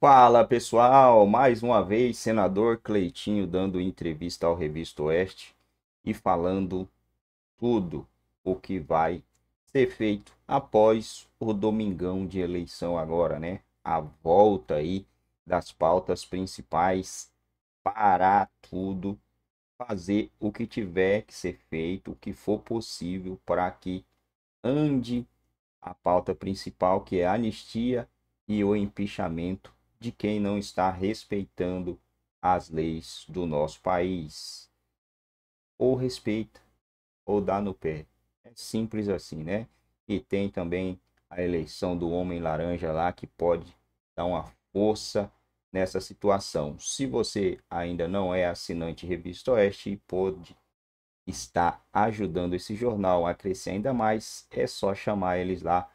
Fala pessoal, mais uma vez senador Cleitinho dando entrevista ao Revista Oeste e falando tudo o que vai ser feito após o domingão de eleição agora, né? A volta aí das pautas principais, parar tudo, fazer o que tiver que ser feito, o que for possível para que ande a pauta principal que é a anistia e o empichamento de quem não está respeitando as leis do nosso país. Ou respeita, ou dá no pé. É simples assim, né? E tem também a eleição do homem laranja lá que pode dar uma força nessa situação. Se você ainda não é assinante Revista Oeste e pode estar ajudando esse jornal a crescer ainda mais, é só chamar eles lá.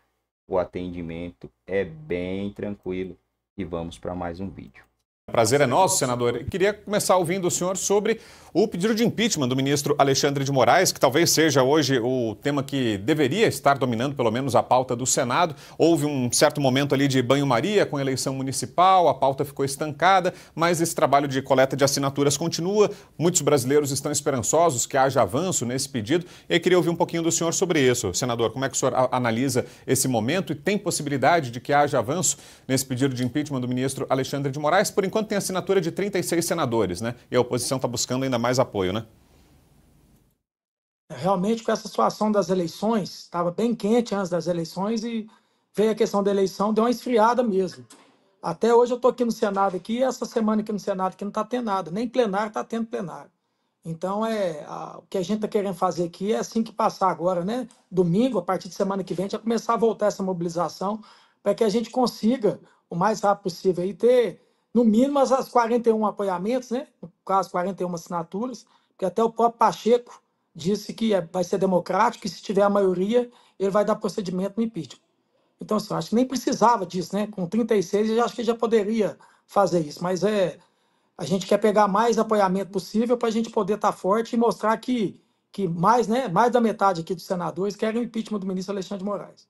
O atendimento é bem tranquilo e vamos para mais um vídeo. Prazer é nosso, senador. Queria começar ouvindo o senhor sobre o pedido de impeachment do ministro Alexandre de Moraes, que talvez seja hoje o tema que deveria estar dominando, pelo menos, a pauta do Senado. Houve um certo momento ali de banho-maria com a eleição municipal, a pauta ficou estancada, mas esse trabalho de coleta de assinaturas continua. Muitos brasileiros estão esperançosos que haja avanço nesse pedido. E queria ouvir um pouquinho do senhor sobre isso. Senador, como é que o senhor analisa esse momento e tem possibilidade de que haja avanço nesse pedido de impeachment do ministro Alexandre de Moraes? Por enquanto, enquanto tem assinatura de 36 senadores, né? E a oposição está buscando ainda mais apoio, né? Realmente, com essa situação das eleições, estava bem quente antes das eleições e veio a questão da eleição, deu uma esfriada mesmo. Até hoje eu estou aqui no Senado aqui, essa semana aqui no Senado que não está tendo nada, nem plenário está tendo plenário. Então é a, o que a gente está querendo fazer aqui é assim que passar agora, né? Domingo, a partir de semana que vem, a gente vai começar a voltar essa mobilização para que a gente consiga o mais rápido possível aí ter no mínimo as 41 apoiamentos, né? no caso, 41 assinaturas, porque até o próprio Pacheco disse que é, vai ser democrático e se tiver a maioria, ele vai dar procedimento no impeachment. Então, assim, acho que nem precisava disso, né? Com 36, eu acho que já poderia fazer isso, mas é a gente quer pegar mais apoiamento possível para a gente poder estar tá forte e mostrar que, que mais, né, mais da metade aqui dos senadores querem o impeachment do ministro Alexandre de Moraes.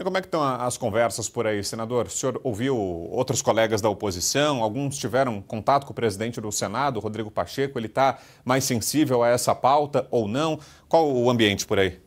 E como é que estão as conversas por aí, senador? O senhor ouviu outros colegas da oposição? Alguns tiveram contato com o presidente do Senado, Rodrigo Pacheco? Ele está mais sensível a essa pauta ou não? Qual o ambiente por aí?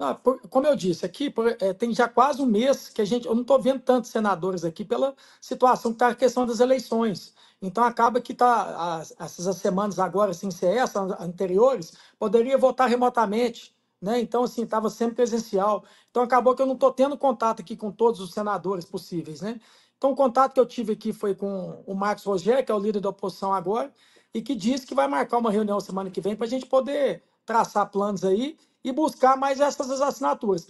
Ah, por, como eu disse aqui, por, é, tem já quase um mês que a gente. Eu não estou vendo tantos senadores aqui pela situação que está a questão das eleições. Então acaba que tá, as, essas semanas agora, sem ser essa, anteriores, poderia votar remotamente né? Então, assim, estava sempre presencial. Então, acabou que eu não estou tendo contato aqui com todos os senadores possíveis, né? Então, o contato que eu tive aqui foi com o Marcos Rogério, que é o líder da oposição agora, e que disse que vai marcar uma reunião semana que vem para a gente poder traçar planos aí e buscar mais essas assinaturas.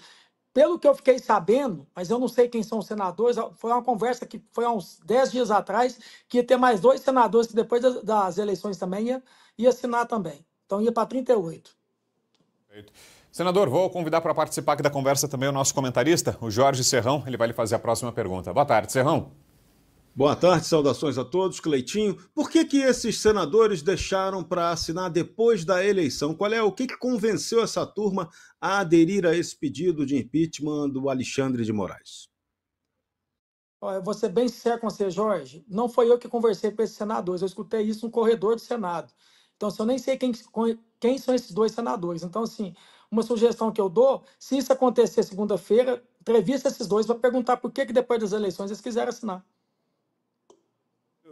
Pelo que eu fiquei sabendo, mas eu não sei quem são os senadores, foi uma conversa que foi há uns 10 dias atrás, que ia ter mais dois senadores que depois das eleições também ia, ia assinar também. Então ia para 38. Senador, vou convidar para participar aqui da conversa também o nosso comentarista, o Jorge Serrão. Ele vai lhe fazer a próxima pergunta. Boa tarde, Serrão. Boa tarde, saudações a todos. Cleitinho, por que, que esses senadores deixaram para assinar depois da eleição? Qual é o que, que convenceu essa turma a aderir a esse pedido de impeachment do Alexandre de Moraes? Olha, vou ser bem sério com você, Jorge. Não foi eu que conversei com esses senadores, eu escutei isso no corredor do Senado. Então, se eu nem sei quem, quem são esses dois senadores. Então, assim, uma sugestão que eu dou, se isso acontecer segunda-feira, entrevista esses dois para perguntar por que, que depois das eleições eles quiseram assinar.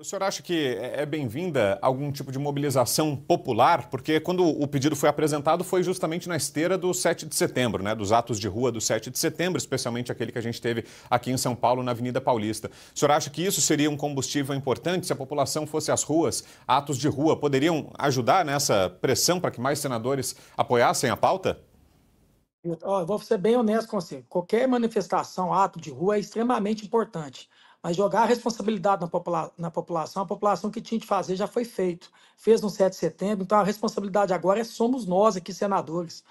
O senhor acha que é, é bem-vinda algum tipo de mobilização popular? Porque quando o pedido foi apresentado foi justamente na esteira do 7 de setembro, né? dos atos de rua do 7 de setembro, especialmente aquele que a gente teve aqui em São Paulo, na Avenida Paulista. O senhor acha que isso seria um combustível importante se a população fosse às ruas? Atos de rua poderiam ajudar nessa pressão para que mais senadores apoiassem a pauta? Eu, vou ser bem honesto com você. Qualquer manifestação, ato de rua é extremamente importante. Mas jogar a responsabilidade na, popula na população, a população que tinha de fazer já foi feito, fez no 7 de setembro, então a responsabilidade agora é somos nós aqui, senadores.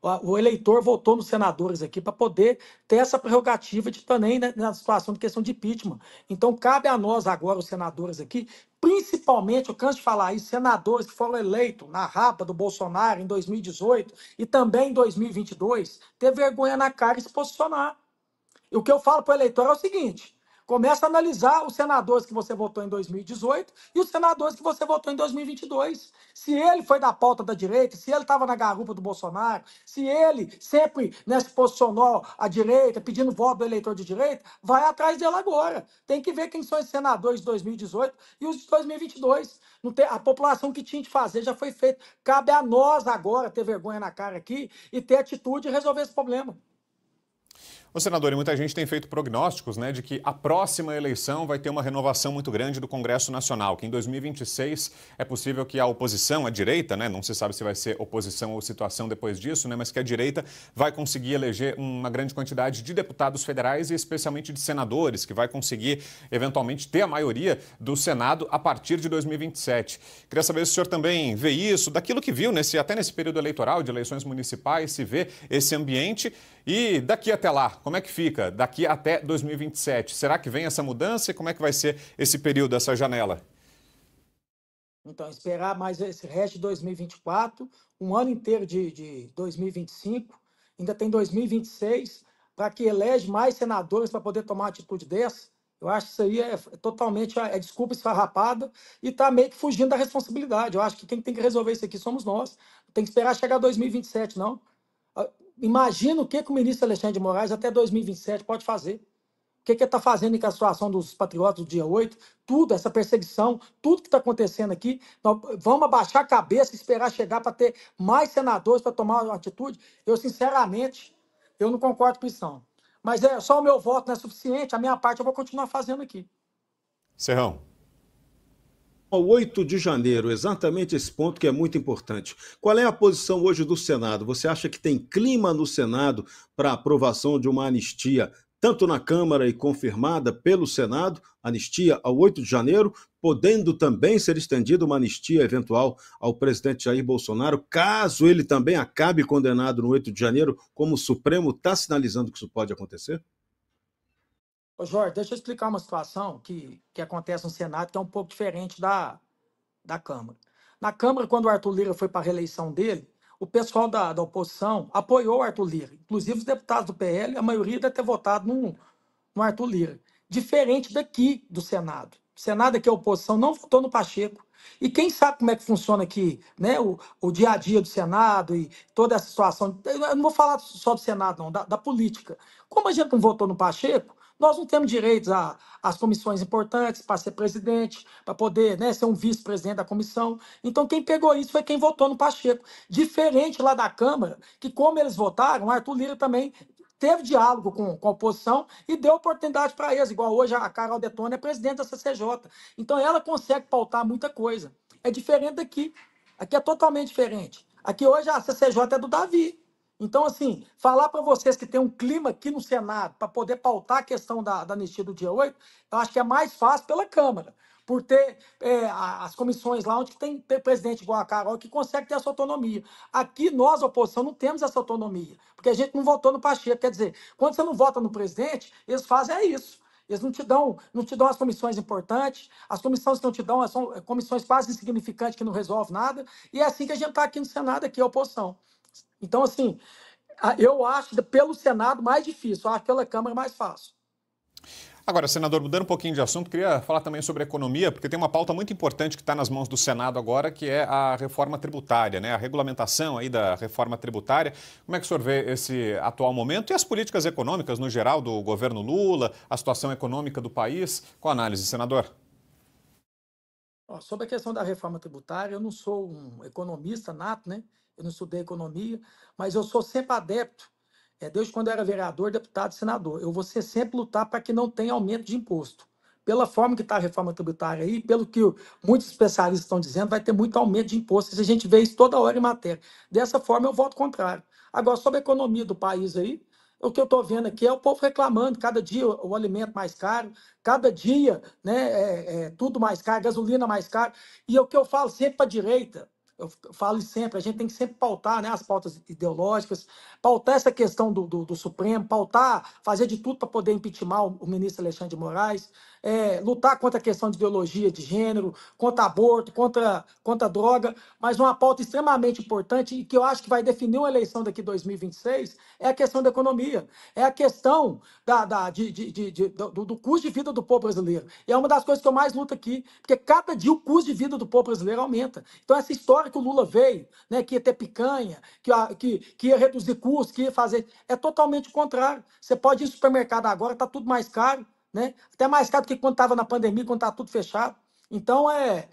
O, o eleitor votou nos senadores aqui para poder ter essa prerrogativa de também né, na situação de questão de impeachment. Então cabe a nós agora, os senadores aqui, principalmente, eu canso de falar isso, senadores que foram eleitos na rapa do Bolsonaro em 2018 e também em 2022, ter vergonha na cara e se posicionar. E o que eu falo para o eleitor é o seguinte: Começa a analisar os senadores que você votou em 2018 e os senadores que você votou em 2022. Se ele foi da pauta da direita, se ele estava na garupa do Bolsonaro, se ele sempre né, se posicionou à direita, pedindo voto do eleitor de direita, vai atrás dele agora. Tem que ver quem são os senadores de 2018 e os de 2022. Não tem, a população que tinha de fazer já foi feita. Cabe a nós agora ter vergonha na cara aqui e ter atitude e resolver esse problema. O senador, e muita gente tem feito prognósticos né, de que a próxima eleição vai ter uma renovação muito grande do Congresso Nacional, que em 2026 é possível que a oposição, a direita, né, não se sabe se vai ser oposição ou situação depois disso, né, mas que a direita vai conseguir eleger uma grande quantidade de deputados federais e especialmente de senadores, que vai conseguir eventualmente ter a maioria do Senado a partir de 2027. Queria saber se o senhor também vê isso, daquilo que viu nesse, até nesse período eleitoral de eleições municipais, se vê esse ambiente e daqui até lá, como é que fica? Daqui até 2027, será que vem essa mudança e como é que vai ser esse período, essa janela? Então, esperar mais esse resto de 2024, um ano inteiro de, de 2025, ainda tem 2026, para que elege mais senadores para poder tomar uma atitude dessa. Eu acho que isso aí é, é totalmente é desculpa esfarrapada e está meio que fugindo da responsabilidade. Eu acho que quem tem que resolver isso aqui somos nós. Não tem que esperar chegar 2027, não imagina o que, que o ministro Alexandre de Moraes até 2027 pode fazer. O que, ele está fazendo com a situação dos patriotas do dia 8? Tudo, essa perseguição, tudo que está acontecendo aqui. Nós vamos abaixar a cabeça e esperar chegar para ter mais senadores para tomar uma atitude? Eu, sinceramente, eu não concordo com isso, não. Mas é, só o meu voto não é suficiente, a minha parte eu vou continuar fazendo aqui. Serrão ao 8 de janeiro, exatamente esse ponto que é muito importante. Qual é a posição hoje do Senado? Você acha que tem clima no Senado para aprovação de uma anistia, tanto na Câmara e confirmada pelo Senado, anistia ao 8 de janeiro, podendo também ser estendida uma anistia eventual ao presidente Jair Bolsonaro, caso ele também acabe condenado no 8 de janeiro, como o Supremo está sinalizando que isso pode acontecer? Ô Jorge, deixa eu explicar uma situação que, que acontece no Senado que é um pouco diferente da, da Câmara. Na Câmara, quando o Arthur Lira foi para a reeleição dele, o pessoal da, da oposição apoiou o Arthur Lira. Inclusive os deputados do PL, a maioria deve ter votado no, no Arthur Lira. Diferente daqui do Senado. O Senado aqui, a oposição, não votou no Pacheco. E quem sabe como é que funciona aqui, né? O, o dia a dia do Senado e toda essa situação. Eu não vou falar só do Senado, não, da, da política. Como a gente não votou no Pacheco, nós não temos direitos às comissões importantes para ser presidente, para poder né, ser um vice-presidente da comissão. Então, quem pegou isso foi quem votou no Pacheco. Diferente lá da Câmara, que como eles votaram, Arthur Lira também teve diálogo com, com a oposição e deu oportunidade para eles, igual hoje a Carol Detone é presidente da CCJ. Então, ela consegue pautar muita coisa. É diferente daqui. Aqui é totalmente diferente. Aqui hoje a CCJ é do Davi. Então, assim, falar para vocês que tem um clima aqui no Senado para poder pautar a questão da, da anistia do dia 8, eu acho que é mais fácil pela Câmara, por ter é, as comissões lá onde tem, presidente igual a Carol que consegue ter essa autonomia. Aqui nós, oposição, não temos essa autonomia, porque a gente não votou no Pacheco. Quer dizer, quando você não vota no presidente, eles fazem é isso. Eles não te dão, não te dão as comissões importantes, as comissões que não te dão são é, comissões quase insignificantes que não resolvem nada, e é assim que a gente está aqui no Senado, aqui, a oposição. Então, assim, eu acho pelo Senado mais difícil, eu acho pela Câmara mais fácil. Agora, senador, mudando um pouquinho de assunto, queria falar também sobre economia, porque tem uma pauta muito importante que está nas mãos do Senado agora, que é a reforma tributária, né? a regulamentação aí da reforma tributária. Como é que o senhor vê esse atual momento e as políticas econômicas no geral do governo Lula, a situação econômica do país? Qual a análise, senador? Sobre a questão da reforma tributária, eu não sou um economista nato, né? eu não estudei economia, mas eu sou sempre adepto, é, desde quando eu era vereador, deputado, senador, eu vou sempre lutar para que não tenha aumento de imposto. Pela forma que está a reforma tributária aí, pelo que muitos especialistas estão dizendo, vai ter muito aumento de impostos. A gente vê isso toda hora em matéria. Dessa forma, eu voto contrário. Agora, sobre a economia do país aí, o que eu estou vendo aqui é o povo reclamando, cada dia o, alimento mais caro, cada dia né, é, é, tudo mais caro, gasolina mais caro. E é o que eu falo sempre para a direita, eu falo sempre, a gente tem que sempre pautar né, as pautas ideológicas, pautar essa questão do, do, do Supremo, pautar, fazer de tudo para poder impeachment o, ministro Alexandre de Moraes, é, lutar contra a questão de ideologia de gênero, contra aborto, contra, contra droga, mas uma pauta extremamente importante e que eu acho que vai definir uma eleição daqui 2026 é a questão da economia, é a questão da, da, de, de, de, de do, do, custo de vida do povo brasileiro. E é uma das coisas que eu mais luto aqui, porque cada dia o custo de vida do povo brasileiro aumenta. Então, essa história que o Lula veio, né, que ia ter picanha, que, ah, que, que ia reduzir custos, que ia fazer. É totalmente o contrário. Você pode ir no supermercado agora, está tudo mais caro, né? até mais caro do que quando estava na pandemia, quando estava tá tudo fechado. Então, é,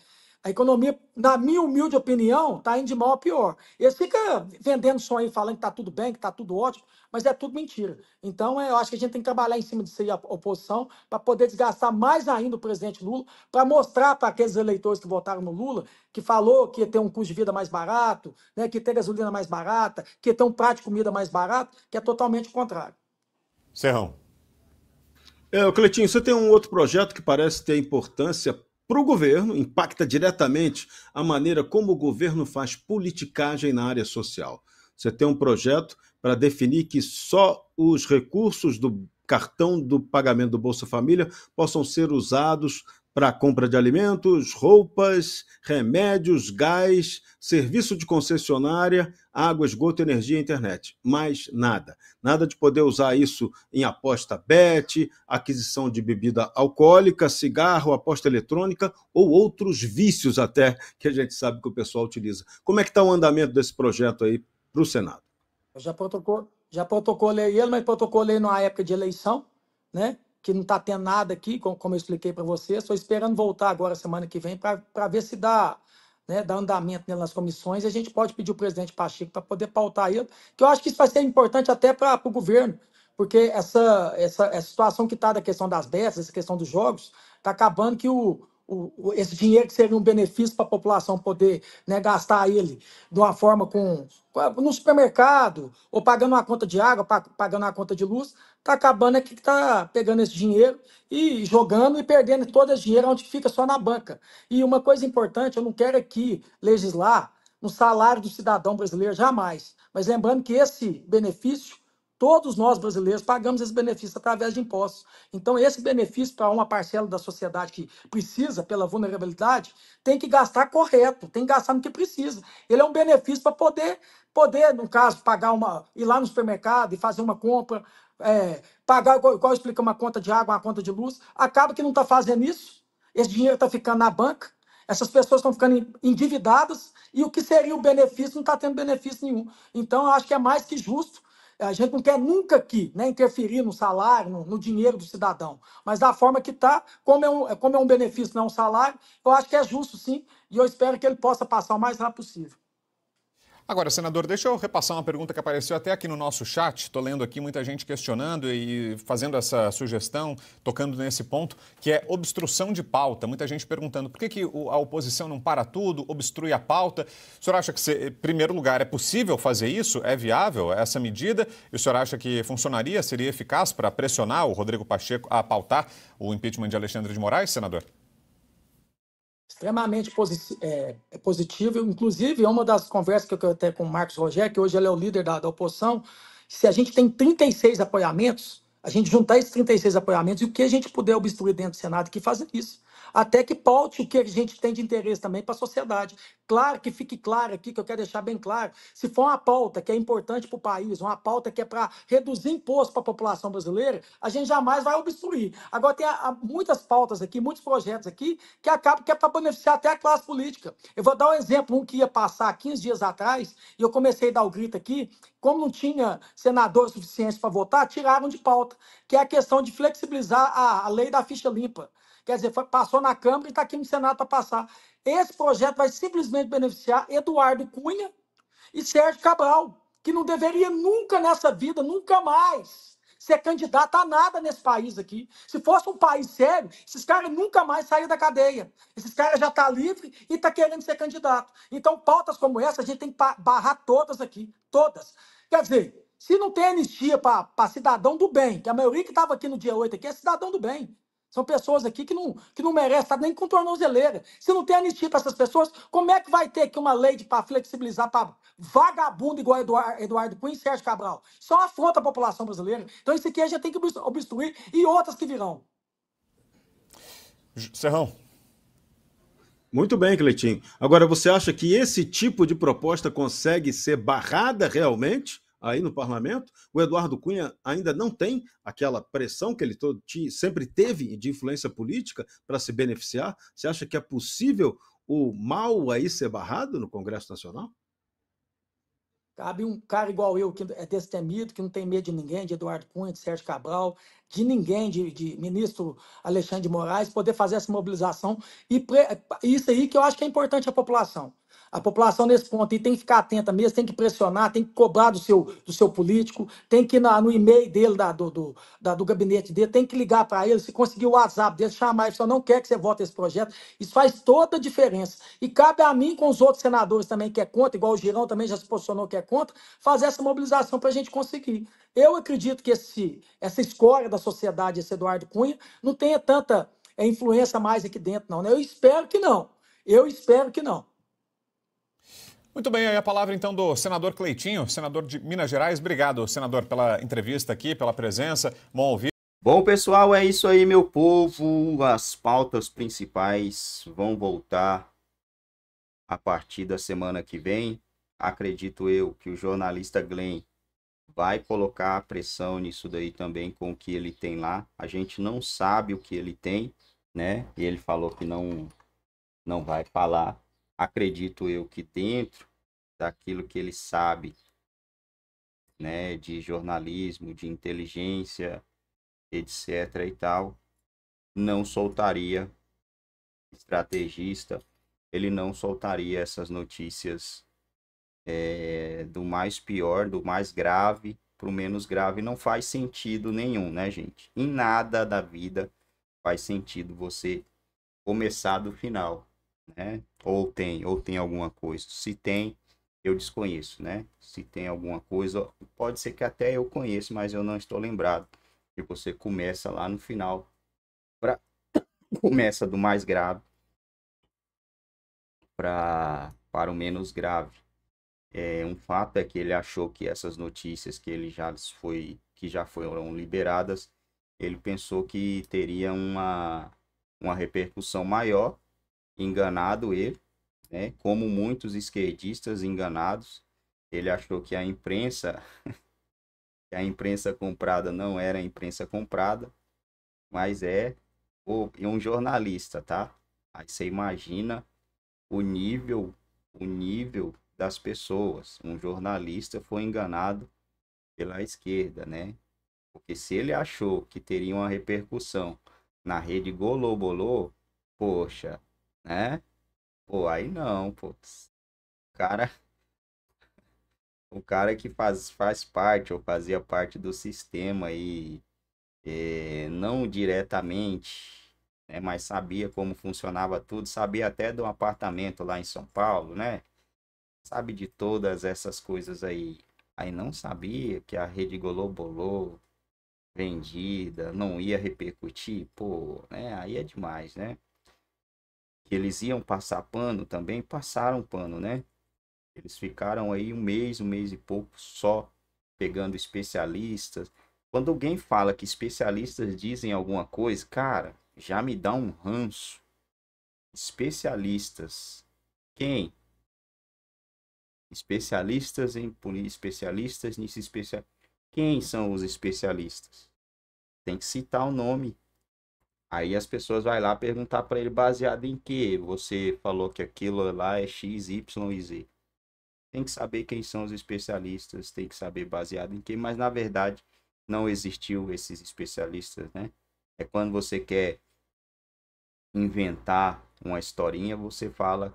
a economia, na minha humilde opinião, está indo de mal a pior. Eles ficam vendendo sonho, falando que está tudo bem, que está tudo ótimo, mas é tudo mentira. Então, é, eu acho que a gente tem que trabalhar em cima de ser a oposição, para poder desgastar mais ainda o presidente Lula, para mostrar para aqueles eleitores que votaram no Lula, que falou que ia ter um custo de vida mais barato, né, que ia ter gasolina mais barata, que ia ter um prato de comida mais barato, que é totalmente o contrário. Serrão. É, Cleitinho, você tem um outro projeto que parece ter importância para o governo, impacta diretamente a maneira como o governo faz politicagem na área social. Você tem um projeto para definir que só os recursos do cartão do pagamento do Bolsa Família possam ser usados para compra de alimentos, roupas, remédios, gás, serviço de concessionária, água, esgoto, energia e internet. Mais nada. Nada de poder usar isso em aposta bet, aquisição de bebida alcoólica, cigarro, aposta eletrônica ou outros vícios até que a gente sabe que o pessoal utiliza. Como é que está o andamento desse projeto aí para o Senado? Eu já, protocol... já protocolei ele, mas protocolei numa época de eleição, né? que não está tendo nada aqui, como eu expliquei para vocês. Estou esperando voltar agora semana que vem para ver se dá, né, dá andamento nas comissões e a gente pode pedir o presidente Pacheco para poder pautar ele, que eu acho que isso vai ser importante até para o governo, porque essa, essa, essa situação que está da questão das betas, essa questão dos jogos, está acabando que o, o, esse dinheiro que seria um benefício para a população poder né, gastar ele de uma forma com, com no supermercado, ou pagando uma conta de água, pagando uma conta de luz, está acabando aqui que está pegando esse dinheiro e jogando e perdendo todo esse dinheiro onde fica só na banca. E uma coisa importante, eu não quero aqui legislar no salário do cidadão brasileiro jamais, mas lembrando que esse benefício Todos nós brasileiros pagamos esse benefício através de impostos. Então, esse benefício para uma parcela da sociedade que precisa pela vulnerabilidade tem que gastar correto, tem que gastar no que precisa. Ele é um benefício para poder, poder, no caso, pagar uma, ir lá no supermercado e fazer uma compra, é, pagar, igual, igual explica uma conta de água, uma conta de luz, acaba que não está fazendo isso, esse dinheiro está ficando na banca, essas pessoas estão ficando endividadas e o que seria o benefício não está tendo benefício nenhum. Então, eu acho que é mais que justo. A gente não quer nunca aqui né, interferir no salário, no, no dinheiro do cidadão, mas da forma que está, como, é um, como é um benefício, não é um salário, eu acho que é justo sim, e eu espero que ele possa passar o mais rápido possível. Agora, senador, deixa eu repassar uma pergunta que apareceu até aqui no nosso chat. Estou lendo aqui muita gente questionando e fazendo essa sugestão, tocando nesse ponto, que é obstrução de pauta. Muita gente perguntando por que, que a oposição não para tudo, obstrui a pauta. O senhor acha que, em primeiro lugar, é possível fazer isso? É viável essa medida? E o senhor acha que funcionaria, seria eficaz para pressionar o Rodrigo Pacheco a pautar o impeachment de Alexandre de Moraes, senador? extremamente posi é, é, positivo. Inclusive, é uma das conversas que eu tenho com o Marcos Rogério, que hoje ele é o líder da, da oposição, se a gente tem 36 apoiamentos, a gente juntar esses 36 apoiamentos e o que a gente puder obstruir dentro do Senado que fazer isso até que paute o que a gente tem de interesse também para a sociedade. Claro que fique claro aqui, que eu quero deixar bem claro, se for uma pauta que é importante para o país, uma pauta que é para reduzir imposto para a população brasileira, a gente jamais vai obstruir. Agora, tem a, a, muitas pautas aqui, muitos projetos aqui, que acabam que é para beneficiar até a classe política. Eu vou dar um exemplo, um que ia passar 15 dias atrás, e eu comecei a dar o grito aqui, como não tinha senador suficiente para votar, tiraram de pauta, que é a questão de flexibilizar a, a lei da ficha limpa. Quer dizer, foi, passou na Câmara e está aqui no Senado para passar. Esse projeto vai simplesmente beneficiar Eduardo Cunha e Sérgio Cabral, que não deveria nunca nessa vida, nunca mais, ser candidato a nada nesse país aqui. Se fosse um país sério, esses caras nunca mais saíram da cadeia. Esses caras já estão tá livres e estão tá querendo ser candidato. Então, pautas como essa, a gente tem que barrar todas aqui, todas. Quer dizer, se não tem anistia para cidadão do bem, que a maioria que estava aqui no dia 8 aqui é cidadão do bem. São pessoas aqui que não, que não merecem estar nem com tornozeleira. Se não tem anistia para essas pessoas, como é que vai ter aqui uma lei para flexibilizar para vagabundo igual Eduardo, Eduardo Cunha e Sérgio Cabral? Só afronta à população brasileira. Então isso aqui a gente tem que obstruir e outras que virão. Serrão. Muito bem, Cleitinho. Agora, você acha que esse tipo de proposta consegue ser barrada realmente? aí no parlamento, o Eduardo Cunha ainda não tem aquela pressão que ele sempre teve de influência política para se beneficiar. Você acha que é possível o mal aí ser barrado no Congresso Nacional? Cabe um cara igual eu, que é destemido, que não tem medo de ninguém, de Eduardo Cunha, de Sérgio Cabral, de ninguém, de, de ministro Alexandre de Moraes, poder fazer essa mobilização. E pre... isso aí que eu acho que é importante a população. A população nesse ponto aí tem que ficar atenta mesmo, tem que pressionar, tem que cobrar do seu, do seu político, tem que ir na, no e-mail dele, da, do, do, da, do gabinete dele, tem que ligar para ele, se conseguir o WhatsApp dele, chamar ele, só não quer que você vote esse projeto. Isso faz toda a diferença. E cabe a mim, com os outros senadores também que é contra, igual o Girão também já se posicionou que é contra, fazer essa mobilização para a gente conseguir. Eu acredito que esse, essa escória da sociedade, esse Eduardo Cunha, não tenha tanta é, influência mais aqui dentro, não. Né? Eu espero que não. Eu espero que não. Muito bem, aí a palavra então do senador Cleitinho, senador de Minas Gerais. Obrigado, senador, pela entrevista aqui, pela presença. Bom ouvir. Bom, pessoal, é isso aí, meu povo. As pautas principais vão voltar a partir da semana que vem. Acredito eu que o jornalista Glenn vai colocar a pressão nisso daí também com o que ele tem lá. A gente não sabe o que ele tem, né? E ele falou que não não vai falar, acredito eu que dentro daquilo que ele sabe, né, de jornalismo, de inteligência, etc e tal, não soltaria estrategista, ele não soltaria essas notícias é, do mais pior, do mais grave para o menos grave não faz sentido nenhum, né, gente? Em nada da vida faz sentido você começar do final né? Ou tem, ou tem alguma coisa. Se tem, eu desconheço, né? Se tem alguma coisa, pode ser que até eu conheça, mas eu não estou lembrado. E você começa lá no final, pra... começa do mais grave pra... para o menos grave. É, um fato é que ele achou que essas notícias que ele já foi que já foram liberadas, ele pensou que teria uma, uma repercussão maior enganado ele, né? Como muitos esquerdistas enganados, ele achou que a imprensa que a imprensa comprada não era a imprensa comprada, mas é um jornalista, tá? Aí você imagina o nível, o nível das pessoas. Um jornalista foi enganado pela esquerda, né? Porque se ele achou que teria uma repercussão na rede Golobolô, poxa, né? Pô, aí não, pô. O cara. O cara que faz, faz parte ou fazia parte do sistema aí é, não diretamente, né, mas sabia como funcionava tudo, sabia até do um apartamento lá em São Paulo, né? Sabe de todas essas coisas aí. Aí não sabia que a Rede Globobolô vendida não ia repercutir, pô, né? Aí é demais, né? que eles iam passar pano também, passaram pano, né? Eles ficaram aí um mês, um mês e pouco só pegando especialistas. Quando alguém fala que especialistas dizem alguma coisa, cara, já me dá um ranço. Especialistas. Quem? Especialistas em especialistas nisso especial. Quem são os especialistas? Tem que citar o nome. Aí as pessoas vai lá perguntar para ele baseado em que você falou que aquilo lá é X, Y e Z. Tem que saber quem são os especialistas, tem que saber baseado em que, mas na verdade não existiu esses especialistas, né? É quando você quer inventar uma historinha, você fala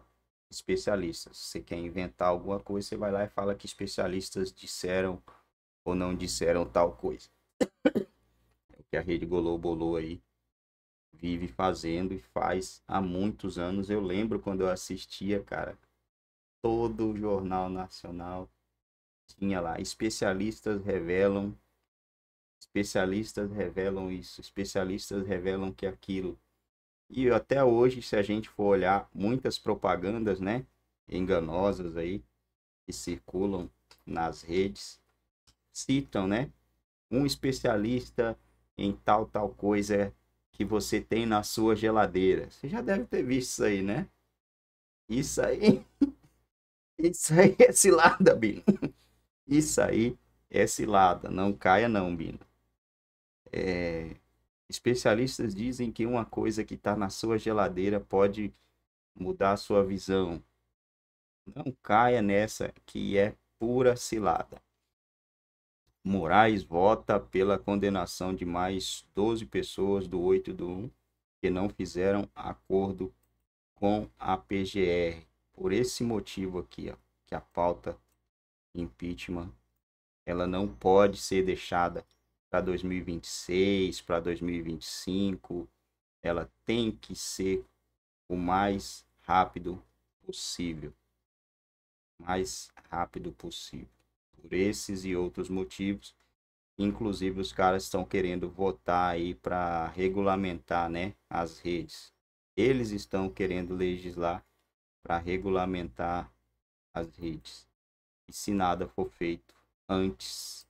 especialistas. Você quer inventar alguma coisa, você vai lá e fala que especialistas disseram ou não disseram tal coisa. É o que a Rede Golou bolou aí vive fazendo e faz há muitos anos. Eu lembro quando eu assistia, cara, todo o Jornal Nacional tinha lá. Especialistas revelam, especialistas revelam isso, especialistas revelam que aquilo. E até hoje, se a gente for olhar muitas propagandas, né, enganosas aí, que circulam nas redes, citam, né, um especialista em tal, tal coisa é que você tem na sua geladeira. Você já deve ter visto isso aí, né? Isso aí. Isso aí é cilada, Bino. Isso aí é cilada. Não caia, não, Bino. É... Especialistas dizem que uma coisa que está na sua geladeira pode mudar a sua visão. Não caia nessa que é pura cilada. Moraes vota pela condenação de mais 12 pessoas do 8 do 1 que não fizeram acordo com a PGR. Por esse motivo aqui, ó, que a pauta impeachment ela não pode ser deixada para 2026, para 2025. Ela tem que ser o mais rápido possível. Mais rápido possível por esses e outros motivos. Inclusive, os caras estão querendo votar aí para regulamentar né, as redes. Eles estão querendo legislar para regulamentar as redes. E se nada for feito antes,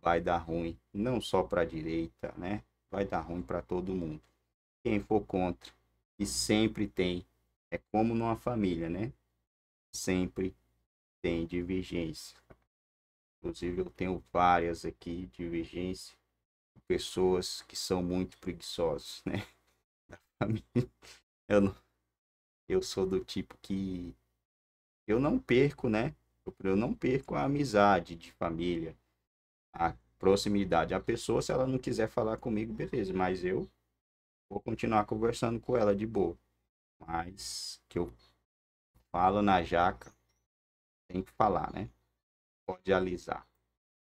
vai dar ruim, não só para a direita, né? Vai dar ruim para todo mundo. Quem for contra, e sempre tem, é como numa família, né? Sempre tem divergência. Inclusive, eu tenho várias aqui vigência, pessoas que são muito preguiçosas, né? eu, não, eu sou do tipo que eu não perco, né? Eu não perco a amizade de família, a proximidade. A pessoa, se ela não quiser falar comigo, beleza, mas eu vou continuar conversando com ela de boa. Mas que eu falo na jaca, tem que falar, né? pode alisar.